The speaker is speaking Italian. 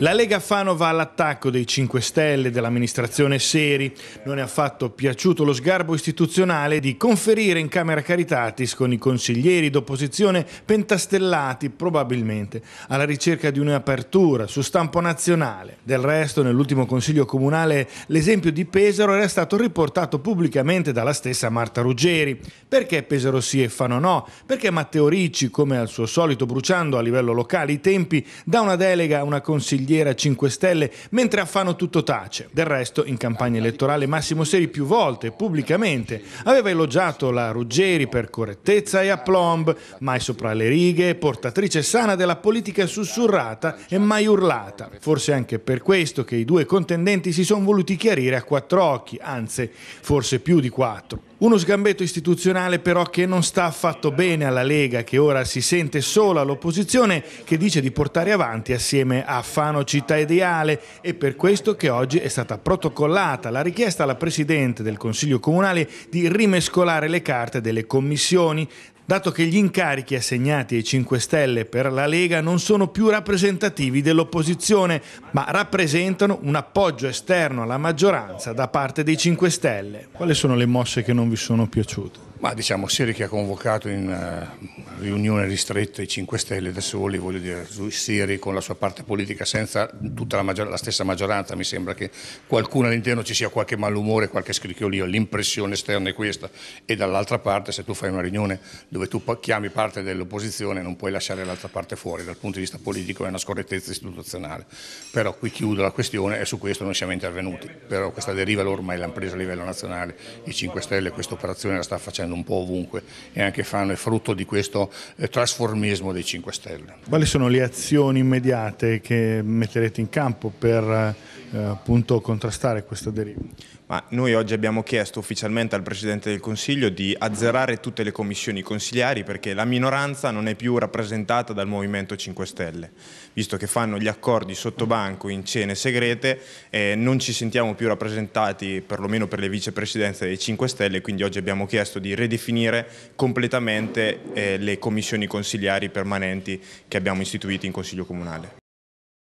La Lega Fano va all'attacco dei 5 Stelle, dell'amministrazione Seri. Non è affatto piaciuto lo sgarbo istituzionale di conferire in Camera Caritatis con i consiglieri d'opposizione pentastellati, probabilmente, alla ricerca di un'apertura su stampo nazionale. Del resto, nell'ultimo Consiglio Comunale, l'esempio di Pesaro era stato riportato pubblicamente dalla stessa Marta Ruggeri. Perché Pesaro sì e Fano no? Perché Matteo Ricci, come al suo solito bruciando a livello locale i tempi, dà una delega a una consigliera consigliera 5 Stelle, mentre a Fano tutto tace. Del resto, in campagna elettorale Massimo Seri più volte, pubblicamente, aveva elogiato la Ruggeri per correttezza e aplomb, mai sopra le righe, portatrice sana della politica sussurrata e mai urlata. Forse anche per questo che i due contendenti si sono voluti chiarire a quattro occhi, anzi, forse più di quattro. Uno sgambetto istituzionale però che non sta affatto bene alla Lega, che ora si sente sola all'opposizione, che dice di portare avanti assieme a Fano Città Ideale. È per questo che oggi è stata protocollata la richiesta alla Presidente del Consiglio Comunale di rimescolare le carte delle commissioni dato che gli incarichi assegnati ai 5 Stelle per la Lega non sono più rappresentativi dell'opposizione, ma rappresentano un appoggio esterno alla maggioranza da parte dei 5 Stelle. Quali sono le mosse che non vi sono piaciute? Ma diciamo, Siri che ha convocato in eh, riunione ristretta i 5 Stelle da soli, voglio dire, Siri con la sua parte politica senza tutta la, maggior la stessa maggioranza, mi sembra che qualcuno all'interno ci sia qualche malumore, qualche scricchiolio, l'impressione esterna è questa. E dall'altra parte, se tu fai una riunione dove tu chiami parte dell'opposizione, non puoi lasciare l'altra parte fuori, dal punto di vista politico è una scorrettezza istituzionale. Però qui chiudo la questione e su questo non siamo intervenuti. Però questa deriva ormai l'hanno presa a livello nazionale, i 5 Stelle questa operazione la sta facendo essendo un po' ovunque e anche fanno è frutto di questo eh, trasformismo dei 5 Stelle. Quali sono le azioni immediate che metterete in campo per eh, eh, appunto contrastare questa deriva. Ma noi oggi abbiamo chiesto ufficialmente al Presidente del Consiglio di azzerare tutte le commissioni consigliari perché la minoranza non è più rappresentata dal Movimento 5 Stelle, visto che fanno gli accordi sotto banco in cene segrete eh, non ci sentiamo più rappresentati perlomeno per le vicepresidenze dei 5 Stelle, quindi oggi abbiamo chiesto di ridefinire completamente eh, le commissioni consigliari permanenti che abbiamo istituito in Consiglio Comunale.